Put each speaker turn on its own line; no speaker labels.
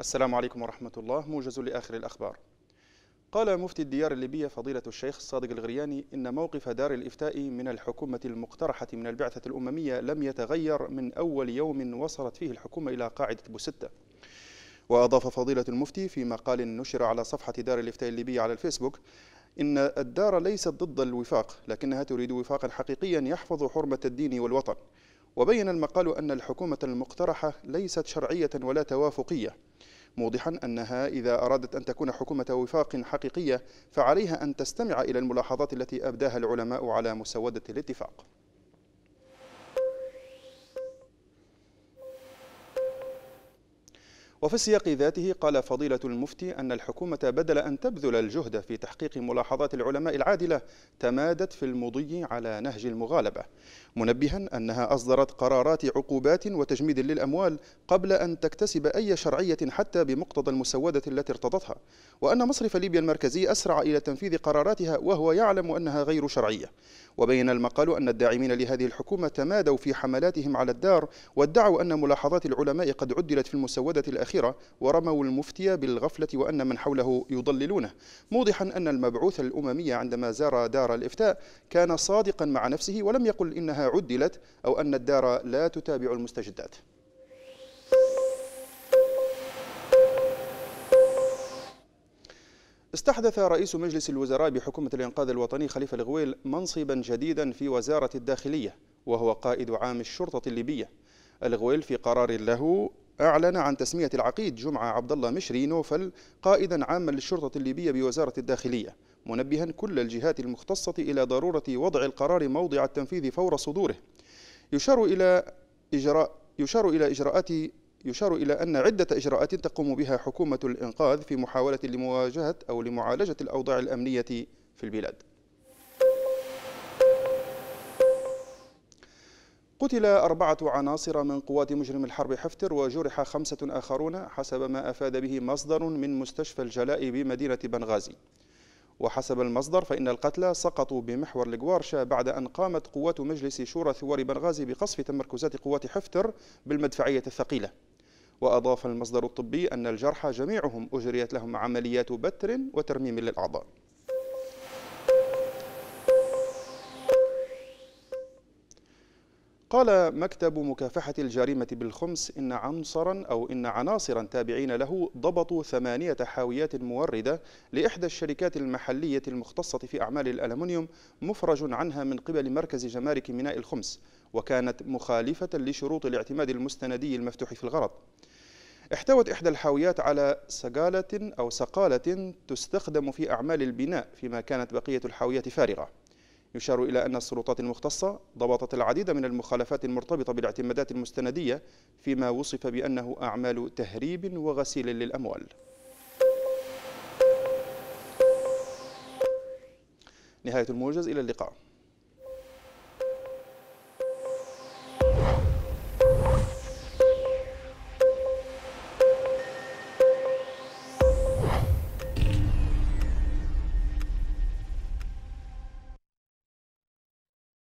السلام عليكم ورحمة الله موجز لآخر الأخبار قال مفتي الديار الليبية فضيلة الشيخ الصادق الغرياني إن موقف دار الإفتاء من الحكومة المقترحة من البعثة الأممية لم يتغير من أول يوم وصلت فيه الحكومة إلى قاعدة بوستة وأضاف فضيلة المفتي في مقال نشر على صفحة دار الإفتاء الليبية على الفيسبوك إن الدار ليست ضد الوفاق لكنها تريد وفاقا حقيقيا يحفظ حرمة الدين والوطن وبين المقال أن الحكومة المقترحة ليست شرعية ولا توافقية موضحا أنها إذا أرادت أن تكون حكومة وفاق حقيقية فعليها أن تستمع إلى الملاحظات التي أبداها العلماء على مسودة الاتفاق وفي السياق ذاته قال فضيلة المفتي أن الحكومة بدل أن تبذل الجهد في تحقيق ملاحظات العلماء العادلة تمادت في المضي على نهج المغالبة منبها أنها أصدرت قرارات عقوبات وتجميد للأموال قبل أن تكتسب أي شرعية حتى بمقتضى المسودة التي ارتضتها وأن مصرف ليبيا المركزي أسرع إلى تنفيذ قراراتها وهو يعلم أنها غير شرعية وبين المقال أن الداعمين لهذه الحكومة تمادوا في حملاتهم على الدار وادعوا أن ملاحظات العلماء قد عدلت في المسودة الأخيرة الأخيرة ورموا المفتي بالغفلة وأن من حوله يضللونه موضحا أن المبعوث الأممي عندما زار دار الإفتاء كان صادقا مع نفسه ولم يقل إنها عدلت أو أن الدار لا تتابع المستجدات استحدث رئيس مجلس الوزراء بحكومة الإنقاذ الوطني خليفة الغويل منصبا جديدا في وزارة الداخلية وهو قائد عام الشرطة الليبية الغويل في قرار له أعلن عن تسمية العقيد جمعة عبد الله مشري نوفل قائدا عاما للشرطة الليبية بوزارة الداخلية منبها كل الجهات المختصة إلى ضرورة وضع القرار موضع التنفيذ فور صدوره يشار إلى إجراء يشار إلى إجراءات يشار إلى أن عدة إجراءات تقوم بها حكومة الإنقاذ في محاولة لمواجهة أو لمعالجة الأوضاع الأمنية في البلاد قتل أربعة عناصر من قوات مجرم الحرب حفتر وجرح خمسة آخرون حسب ما أفاد به مصدر من مستشفى الجلاء بمدينة بنغازي وحسب المصدر فإن القتلى سقطوا بمحور الجوارشة بعد أن قامت قوات مجلس شورى ثوار بنغازي بقصف تمركزات قوات حفتر بالمدفعية الثقيلة وأضاف المصدر الطبي أن الجرحى جميعهم أجريت لهم عمليات بتر وترميم للأعضاء قال مكتب مكافحة الجريمة بالخمس إن عنصرا أو إن عناصرا تابعين له ضبطوا ثمانية حاويات موردة لإحدى الشركات المحلية المختصة في أعمال الألمنيوم مفرج عنها من قبل مركز جمارك ميناء الخمس وكانت مخالفة لشروط الاعتماد المستندي المفتوح في الغرض احتوت إحدى الحاويات على سقالة أو سقالة تستخدم في أعمال البناء فيما كانت بقية الحاويات فارغة يشار إلى أن السلطات المختصة ضبطت العديد من المخالفات المرتبطة بالاعتمادات المستندية فيما وصف بأنه أعمال تهريب وغسيل للأموال نهاية الموجز إلى اللقاء